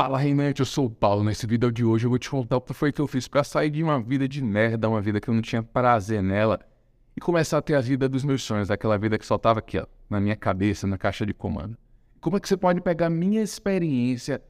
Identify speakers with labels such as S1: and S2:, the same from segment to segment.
S1: Fala, Reinante, eu sou o Paulo. Nesse vídeo de hoje eu vou te contar o que foi que eu fiz para sair de uma vida de merda, uma vida que eu não tinha prazer nela, e começar a ter a vida dos meus sonhos, aquela vida que só tava aqui, ó, na minha cabeça, na caixa de comando. Como é que você pode pegar minha experiência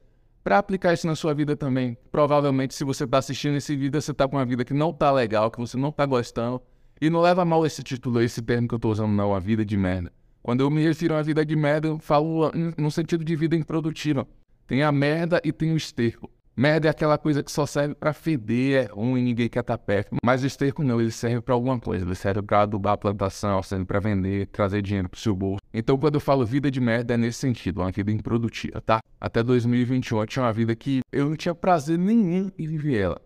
S1: para aplicar isso na sua vida também? Provavelmente, se você tá assistindo esse vídeo, você tá com uma vida que não tá legal, que você não tá gostando, e não leva mal esse título, esse termo que eu tô usando, não, a vida de merda. Quando eu me refiro a uma vida de merda, eu falo ah, no sentido de vida improdutiva tem a merda e tem o esterco. Merda é aquela coisa que só serve para feder, é ruim, ninguém quer estar tá perto. Mas o esterco não, ele serve para alguma coisa. Ele serve para adubar a plantação, serve para vender, trazer dinheiro pro seu bolso. Então, quando eu falo vida de merda, é nesse sentido, uma vida improdutiva, tá? Até 2021 eu tinha uma vida que eu não tinha prazer nenhum em viver ela.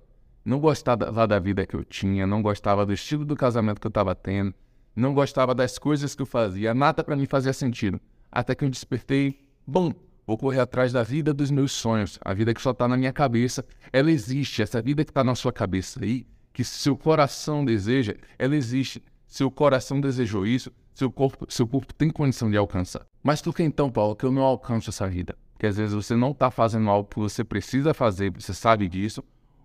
S1: Não gostava da, da vida que eu tinha, não gostava do estilo do casamento que eu tava tendo, não gostava das coisas que eu fazia, nada para mim fazia sentido. Até que eu despertei, bom, Vou correr atrás da vida dos meus sonhos, a vida que só está na minha cabeça. Ela existe, essa vida que está na sua cabeça aí, que seu coração deseja, ela existe. Seu coração desejou isso, seu corpo, seu corpo tem condição de alcançar. Mas por que então, Paulo, que eu não alcanço essa vida? Que às vezes você não está fazendo algo que você precisa fazer, você sabe disso,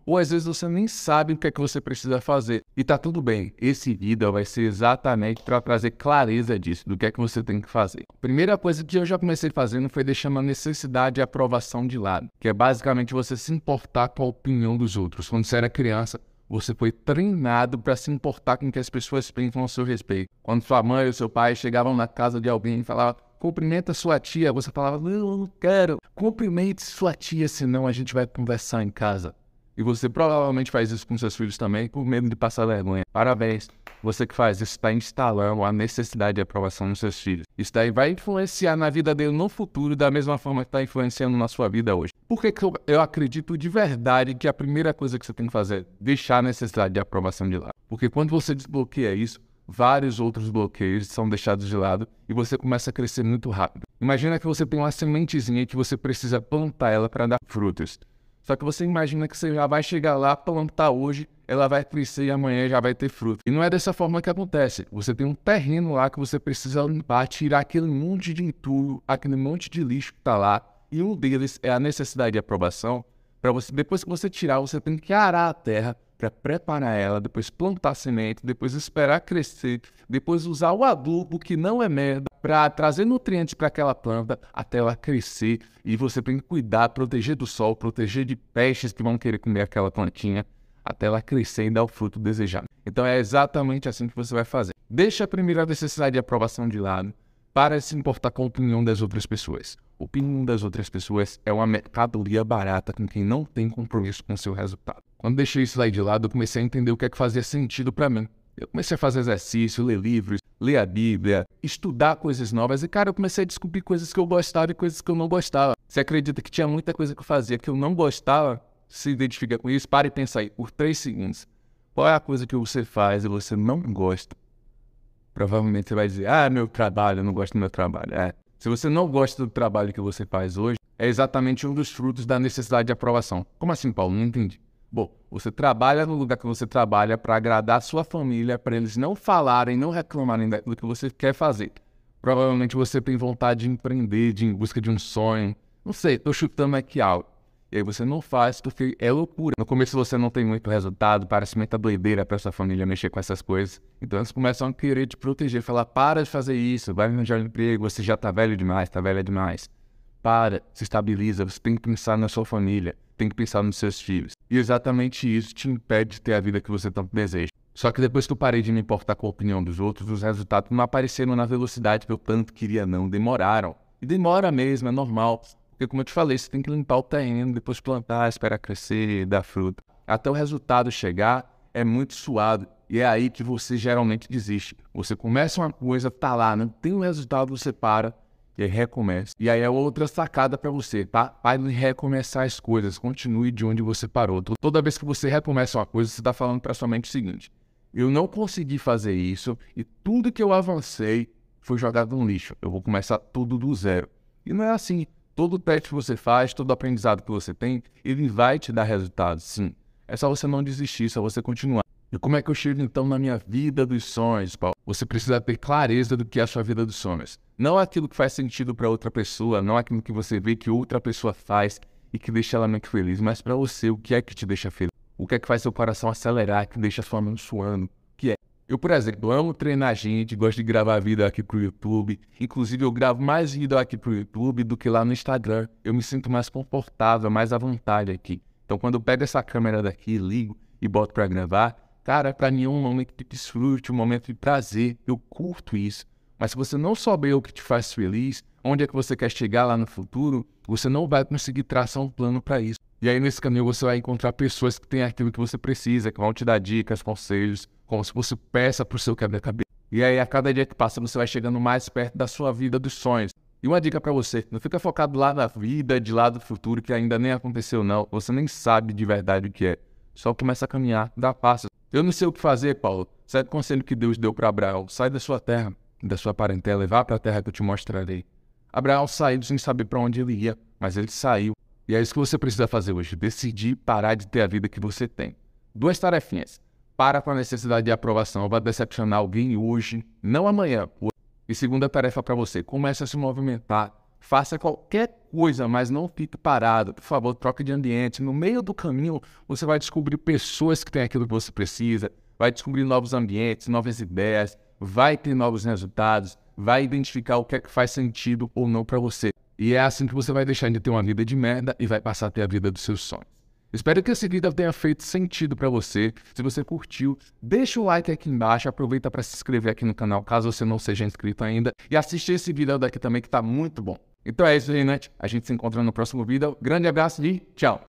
S1: ou às vezes você nem sabe o que é que você precisa fazer. E tá tudo bem. Esse vídeo vai ser exatamente para trazer clareza disso, do que é que você tem que fazer. primeira coisa que eu já comecei fazendo foi deixando a necessidade e aprovação de lado, que é basicamente você se importar com a opinião dos outros. Quando você era criança, você foi treinado para se importar com o que as pessoas pensam a seu respeito. Quando sua mãe ou seu pai chegavam na casa de alguém e falavam cumprimenta sua tia, você falava, não, eu não quero. Cumprimente sua tia, senão a gente vai conversar em casa. E você provavelmente faz isso com seus filhos também por medo de passar vergonha. Parabéns! Você que faz isso está instalando a necessidade de aprovação nos seus filhos. Isso daí vai influenciar na vida dele no futuro da mesma forma que está influenciando na sua vida hoje. Por que, que eu, eu acredito de verdade que a primeira coisa que você tem que fazer é deixar a necessidade de aprovação de lado? Porque quando você desbloqueia isso, vários outros bloqueios são deixados de lado e você começa a crescer muito rápido. Imagina que você tem uma sementezinha que você precisa plantar ela para dar frutos. Só que você imagina que você já vai chegar lá, plantar tá hoje, ela vai crescer e amanhã já vai ter fruto. E não é dessa forma que acontece. Você tem um terreno lá que você precisa limpar, tirar aquele monte de entulho, aquele monte de lixo que está lá. E um deles é a necessidade de aprovação. Para você, depois que você tirar, você tem que arar a terra para preparar ela, depois plantar semente, depois esperar crescer, depois usar o adubo que não é merda para trazer nutrientes para aquela planta até ela crescer. E você tem que cuidar, proteger do sol, proteger de pestes que vão querer comer aquela plantinha até ela crescer e dar o fruto desejado. Então é exatamente assim que você vai fazer. Deixa a primeira necessidade de aprovação de lado para se importar com a opinião das outras pessoas. A opinião das outras pessoas é uma mercadoria barata com quem não tem compromisso com seu resultado. Quando deixei isso daí de lado, eu comecei a entender o que é que fazia sentido para mim. Eu comecei a fazer exercício, ler livros, ler a Bíblia, estudar coisas novas. E, cara, eu comecei a descobrir coisas que eu gostava e coisas que eu não gostava. Você acredita que tinha muita coisa que eu fazia que eu não gostava? Se identifica com isso, para e pensa aí por três segundos. Qual é a coisa que você faz e você não gosta? Provavelmente você vai dizer, ah, meu trabalho, eu não gosto do meu trabalho. É. Se você não gosta do trabalho que você faz hoje, é exatamente um dos frutos da necessidade de aprovação. Como assim, Paulo? Não entendi. Bom, você trabalha no lugar que você trabalha para agradar a sua família, para eles não falarem, não reclamarem do que você quer fazer. Provavelmente você tem vontade de empreender, de em busca de um sonho. Não sei, estou chutando aqui algo. E aí você não faz porque é loucura. No começo você não tem muito resultado, parece muita doideira para sua família mexer com essas coisas. Então eles começam a querer te proteger, falar: para de fazer isso, vai arranjar um emprego, você já está velho demais, está velha demais. Para, se estabiliza, você tem que pensar na sua família tem que pensar nos seus filhos. E exatamente isso te impede de ter a vida que você tanto deseja. Só que depois que eu parei de me importar com a opinião dos outros, os resultados não apareceram na velocidade que eu tanto queria, não. Demoraram. E demora mesmo, é normal. Porque, como eu te falei, você tem que limpar o terreno, depois plantar, esperar crescer, dar fruta. Até o resultado chegar, é muito suado. E é aí que você geralmente desiste. Você começa uma coisa, tá lá, não tem um resultado, você para e recomeça. E aí é outra sacada para você, tá? Pare de recomeçar as coisas, continue de onde você parou. Toda vez que você recomeça uma coisa, você está falando para sua mente o seguinte: eu não consegui fazer isso e tudo que eu avancei foi jogado no lixo. Eu vou começar tudo do zero. E não é assim. Todo teste que você faz, todo aprendizado que você tem, ele vai te dar resultados, sim. É só você não desistir, só você continuar. E como é que eu chego então na minha vida dos sonhos, Paulo? Você precisa ter clareza do que é a sua vida dos sonhos. Não aquilo que faz sentido para outra pessoa, não aquilo que você vê que outra pessoa faz e que deixa ela muito feliz, mas para você, o que é que te deixa feliz? O que é que faz seu coração acelerar, que deixa sua mão suando? O que é? Eu, por exemplo, amo treinar gente, gosto de gravar vídeo aqui pro YouTube. Inclusive, eu gravo mais vídeo aqui pro YouTube do que lá no Instagram. Eu me sinto mais confortável, mais à vontade aqui. Então, quando eu pego essa câmera daqui, ligo e boto para gravar, Cara, para mim é um momento de desfrute, um momento de prazer. Eu curto isso. Mas se você não souber o que te faz feliz, onde é que você quer chegar lá no futuro, você não vai conseguir traçar um plano para isso. E aí nesse caminho você vai encontrar pessoas que têm aquilo que você precisa, que vão te dar dicas, conselhos, como se fosse peça para o seu quebra-cabeça. E aí a cada dia que passa você vai chegando mais perto da sua vida dos sonhos. E uma dica para você, não fica focado lá na vida, de lá do futuro, que ainda nem aconteceu não. Você nem sabe de verdade o que é. Só começa a caminhar, dá passos. Eu não sei o que fazer, Paulo. Sai do conselho que Deus deu para Abraão. Sai da sua terra, da sua parentela e vá para a terra que eu te mostrarei. Abraão saiu sem saber para onde ele ia, mas ele saiu. E é isso que você precisa fazer hoje: decidir parar de ter a vida que você tem. Duas tarefinhas. Para com a necessidade de aprovação. Vai decepcionar alguém hoje, não amanhã. E segunda tarefa para você: comece a se movimentar Faça qualquer coisa, mas não fique parado. Por favor, troque de ambiente. No meio do caminho, você vai descobrir pessoas que têm aquilo que você precisa, vai descobrir novos ambientes, novas ideias, vai ter novos resultados, vai identificar o que é que faz sentido ou não para você. E é assim que você vai deixar de ter uma vida de merda e vai passar a ter a vida dos seus sonhos. Espero que esse vídeo tenha feito sentido para você. Se você curtiu, deixa o like aqui embaixo, aproveita para se inscrever aqui no canal caso você não seja inscrito ainda e assiste esse vídeo daqui também que está muito bom. Então é isso aí, A gente se encontra no próximo vídeo. Grande abraço e tchau!